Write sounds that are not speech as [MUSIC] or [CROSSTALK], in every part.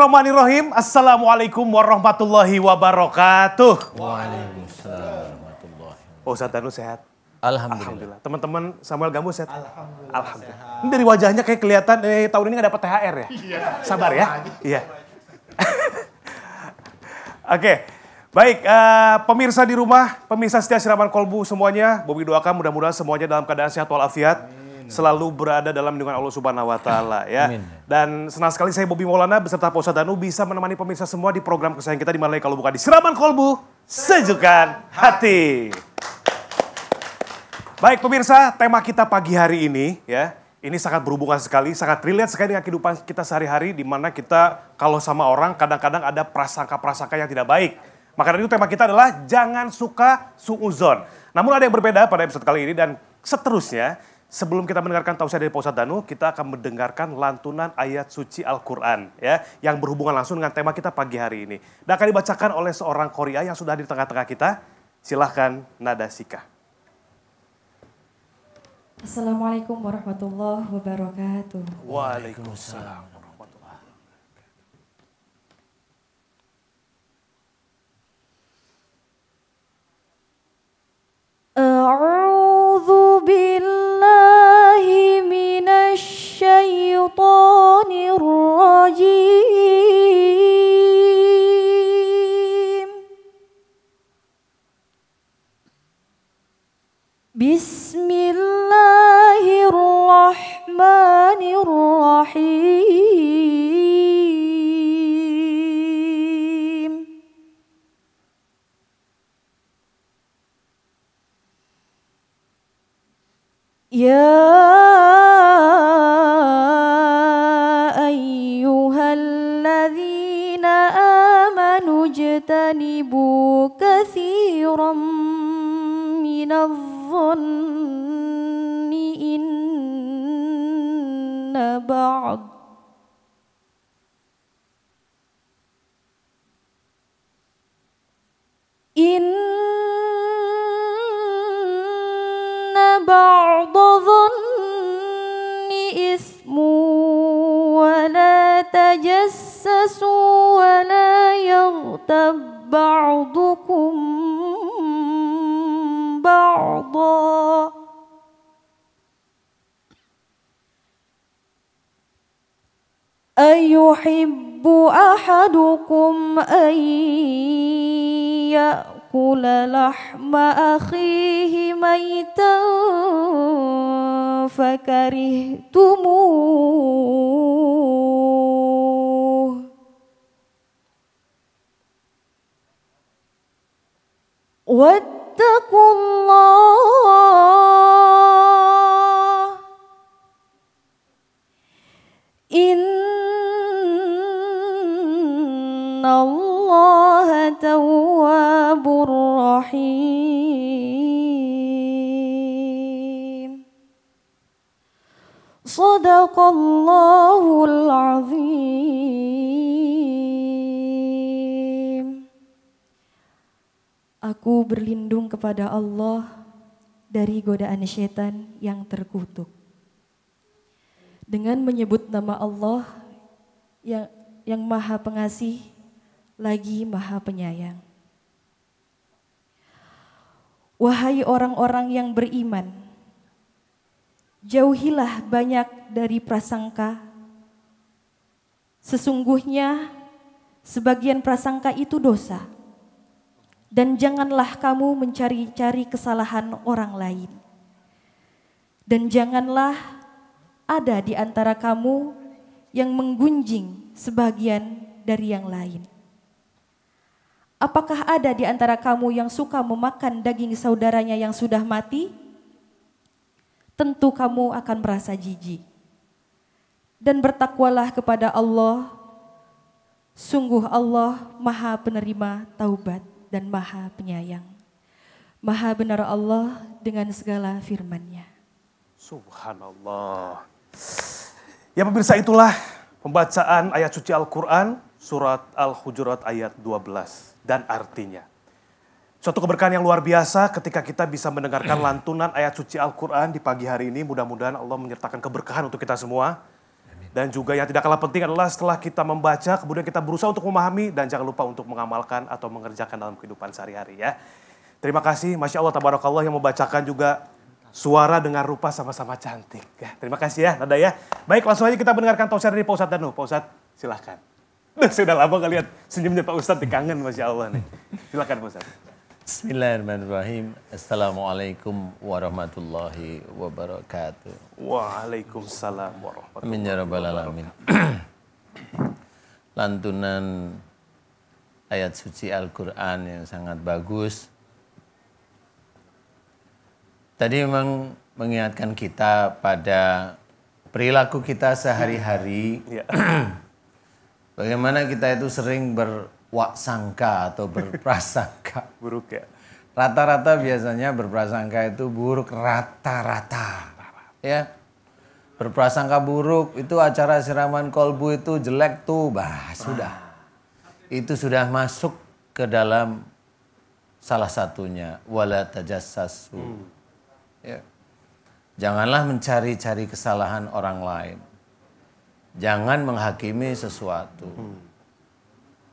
Bismillahirrahmanirrahim. Assalamualaikum warahmatullahi wabarakatuh. Waalaikumsalam warahmatullahi wabarakatuh. Ustaz Danu sehat? Alhamdulillah. Teman-teman Samuel Gambo sehat? Alhamdulillah. Alhamdulillah. Ini dari wajahnya kayak kelihatan eh, tahun ini gak dapat THR ya? Iya. Sabar ya. Iya. iya. [LAUGHS] Oke. Okay. Baik, uh, pemirsa di rumah, pemirsa setia siraman kolbu semuanya, Bobi doakan mudah-mudahan semuanya dalam keadaan sehat walafiat. Amin selalu berada dalam lindungan Allah Subhanahu wa taala ya. Amin. Dan senang sekali saya Bobi Maulana beserta Pak Danu bisa menemani pemirsa semua di program kesayangan kita di Malay kalau bukan di Seraman Kolbu Sejukkan Hati. Baik pemirsa, tema kita pagi hari ini ya, ini sangat berhubungan sekali, sangat relate sekali dengan kehidupan kita sehari-hari di mana kita kalau sama orang kadang-kadang ada prasangka-prasangka yang tidak baik. Maka dari itu tema kita adalah jangan suka suuzon. Namun ada yang berbeda pada episode kali ini dan seterusnya Sebelum kita mendengarkan tausiah dari Pak Danu, kita akan mendengarkan lantunan ayat suci Al-Quran ya, yang berhubungan langsung dengan tema kita pagi hari ini. Dan akan dibacakan oleh seorang Korea yang sudah di tengah-tengah kita. Silahkan Nada Sika. Assalamualaikum warahmatullahi wabarakatuh. Waalaikumsalam. واجتنبوا كثيرا من الظن إن بعض إن بعض ظن إثم ولا تجسسوا ولا يغتب بعضكم بعضا أيحب أحدكم أن يأكل لحم أخيه ميتا فكرهتموه واتقوا الله إن الله تواب رحيم صدق الله العظيم Aku berlindung kepada Allah dari godaan setan yang terkutuk. Dengan menyebut nama Allah yang yang Maha Pengasih lagi Maha Penyayang. Wahai orang-orang yang beriman, jauhilah banyak dari prasangka. Sesungguhnya sebagian prasangka itu dosa dan janganlah kamu mencari-cari kesalahan orang lain. Dan janganlah ada di antara kamu yang menggunjing sebagian dari yang lain. Apakah ada di antara kamu yang suka memakan daging saudaranya yang sudah mati? Tentu kamu akan merasa jijik. Dan bertakwalah kepada Allah, sungguh Allah Maha Penerima Taubat dan maha penyayang. Maha benar Allah dengan segala firman-Nya. Subhanallah. Ya pemirsa itulah pembacaan ayat suci Al-Quran surat Al-Hujurat ayat 12 dan artinya. Suatu keberkahan yang luar biasa ketika kita bisa mendengarkan lantunan ayat suci Al-Quran di pagi hari ini. Mudah-mudahan Allah menyertakan keberkahan untuk kita semua. Dan juga yang tidak kalah penting adalah setelah kita membaca, kemudian kita berusaha untuk memahami dan jangan lupa untuk mengamalkan atau mengerjakan dalam kehidupan sehari-hari ya. Terima kasih, Masya Allah, Tabarakallah yang membacakan juga suara dengan rupa sama-sama cantik. Ya, terima kasih ya, Nada ya. Baik, langsung aja kita mendengarkan tausiah dari Pak Ustadz Danu. Pak Ustadz, silahkan. sudah [LAUGHS] lama kalian senyumnya Pak Ustadz, dikangen Masya Allah nih. Silahkan Pak Ustadz. Bismillahirrahmanirrahim. Assalamualaikum warahmatullahi wabarakatuh. Waalaikumsalam warahmatullahi Amin ya rabbal [CLEARS THROAT] Lantunan ayat suci Al-Quran yang sangat bagus. Tadi memang mengingatkan kita pada perilaku kita sehari-hari. Ya. [CLEARS THROAT] Bagaimana kita itu sering ber waksangka atau berprasangka [LAUGHS] buruk ya. Rata-rata biasanya berprasangka itu buruk rata-rata. Ya. Berprasangka buruk itu acara siraman kolbu itu jelek tuh, bah sudah. Itu sudah masuk ke dalam salah satunya wala tajassasu. Hmm. Ya. Janganlah mencari-cari kesalahan orang lain. Jangan menghakimi sesuatu. Hmm.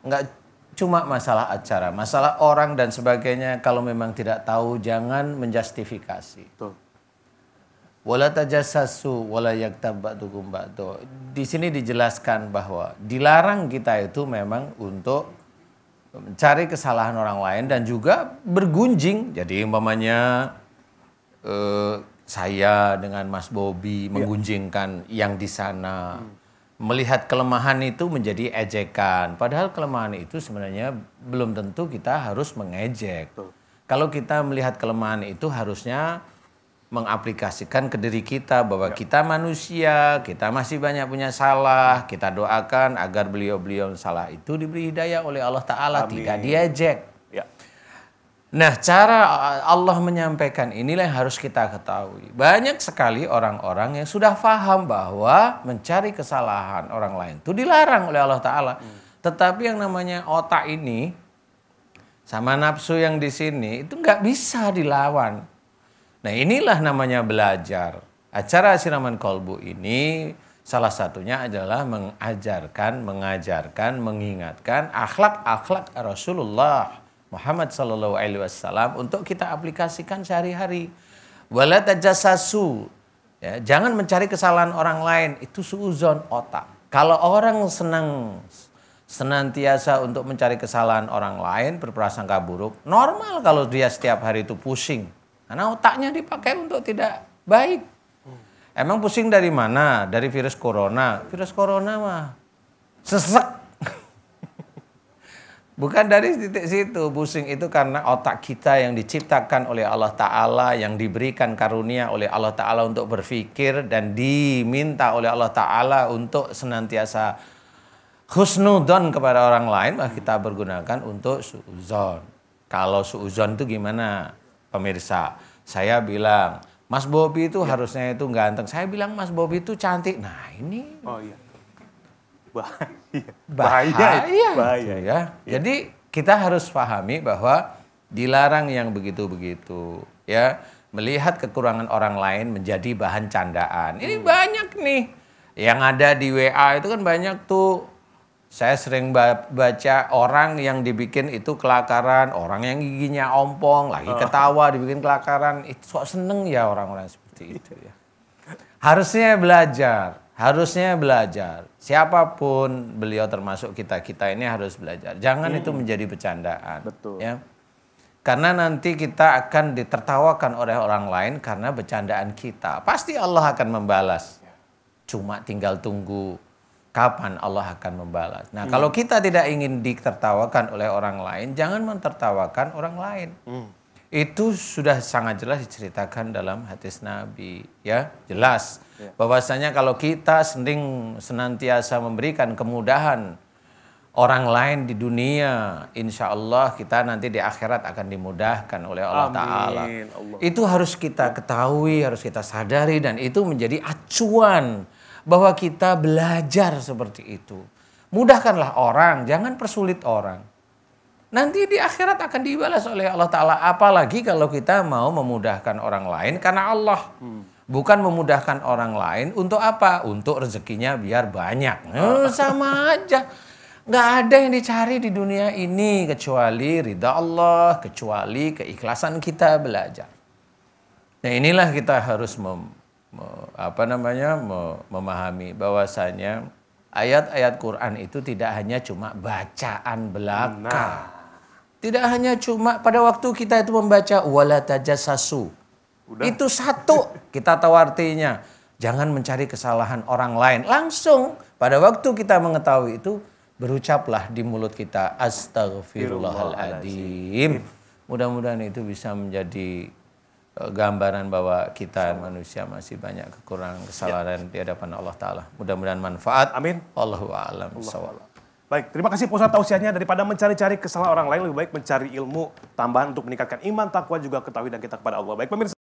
Enggak cuma masalah acara, masalah orang dan sebagainya. Kalau memang tidak tahu, jangan menjustifikasi. Betul. Wala tajassasu Di sini dijelaskan bahwa dilarang kita itu memang untuk mencari kesalahan orang lain dan juga bergunjing. Jadi umpamanya uh, saya dengan Mas Bobi iya. menggunjingkan yang di sana. Hmm melihat kelemahan itu menjadi ejekan. Padahal kelemahan itu sebenarnya belum tentu kita harus mengejek. Betul. Kalau kita melihat kelemahan itu harusnya mengaplikasikan ke diri kita bahwa ya. kita manusia, kita masih banyak punya salah, kita doakan agar beliau-beliau salah itu diberi hidayah oleh Allah Ta'ala, tidak diejek. Nah, cara Allah menyampaikan inilah yang harus kita ketahui. Banyak sekali orang-orang yang sudah paham bahwa mencari kesalahan orang lain itu dilarang oleh Allah Ta'ala. Hmm. Tetapi yang namanya otak ini sama nafsu yang di sini itu nggak bisa dilawan. Nah, inilah namanya belajar. Acara siraman kolbu ini salah satunya adalah mengajarkan, mengajarkan, mengingatkan akhlak-akhlak Rasulullah Muhammad Sallallahu Alaihi Wasallam untuk kita aplikasikan sehari-hari. Wala sasu, ya, jangan mencari kesalahan orang lain itu suuzon otak. Kalau orang senang senantiasa untuk mencari kesalahan orang lain berprasangka buruk, normal kalau dia setiap hari itu pusing. Karena otaknya dipakai untuk tidak baik. Emang pusing dari mana? Dari virus corona. Virus corona mah sesek Bukan dari titik situ, pusing itu karena otak kita yang diciptakan oleh Allah Ta'ala, yang diberikan karunia oleh Allah Ta'ala untuk berpikir dan diminta oleh Allah Ta'ala untuk senantiasa husnudon kepada orang lain, maka kita bergunakan untuk suuzon. Kalau suuzon itu gimana pemirsa? Saya bilang, Mas Bobi itu ya. harusnya itu ganteng. Saya bilang Mas Bobi itu cantik. Nah ini. Oh iya. Wah. Iya. bahaya, bahaya, bahaya. bahaya. ya. Jadi kita harus pahami bahwa dilarang yang begitu-begitu ya melihat kekurangan orang lain menjadi bahan candaan. Ini hmm. banyak nih yang ada di WA itu kan banyak tuh saya sering baca orang yang dibikin itu kelakaran, orang yang giginya ompong, lagi oh. ketawa dibikin kelakaran. Itu sok seneng ya orang-orang seperti [LAUGHS] itu ya. Harusnya belajar harusnya belajar. Siapapun beliau termasuk kita-kita ini harus belajar. Jangan hmm. itu menjadi bercandaan. Betul. Ya. Karena nanti kita akan ditertawakan oleh orang lain karena bercandaan kita. Pasti Allah akan membalas. Ya. Cuma tinggal tunggu kapan Allah akan membalas. Nah, hmm. kalau kita tidak ingin ditertawakan oleh orang lain, jangan mentertawakan orang lain. Hmm itu sudah sangat jelas diceritakan dalam hadis Nabi ya jelas ya. bahwasanya kalau kita sering senantiasa memberikan kemudahan orang lain di dunia insya Allah kita nanti di akhirat akan dimudahkan oleh Allah Taala itu harus kita ketahui harus kita sadari dan itu menjadi acuan bahwa kita belajar seperti itu mudahkanlah orang jangan persulit orang Nanti di akhirat akan dibalas oleh Allah Ta'ala. Apalagi kalau kita mau memudahkan orang lain karena Allah. Hmm. Bukan memudahkan orang lain untuk apa? Untuk rezekinya biar banyak. Hmm, [LAUGHS] sama aja. Nggak ada yang dicari di dunia ini kecuali ridha Allah, kecuali keikhlasan kita belajar. Nah inilah kita harus mem, me, apa namanya me, memahami bahwasanya ayat-ayat Quran itu tidak hanya cuma bacaan belaka. Nah. Tidak hanya cuma pada waktu kita itu membaca wala tajassasu. Itu satu kita tahu artinya. Jangan mencari kesalahan orang lain. Langsung pada waktu kita mengetahui itu berucaplah di mulut kita astagfirullahaladzim. Mudah-mudahan itu bisa menjadi e, gambaran bahwa kita manusia masih banyak kekurangan ya. kesalahan ya. di hadapan Allah Taala. Mudah-mudahan manfaat. Amin. Allahu a'lam Baik, terima kasih pusat tausiahnya. Daripada mencari-cari kesalahan orang lain, lebih baik mencari ilmu tambahan untuk meningkatkan iman, takwa, juga ketahui dan kita kepada Allah. Baik pemirsa.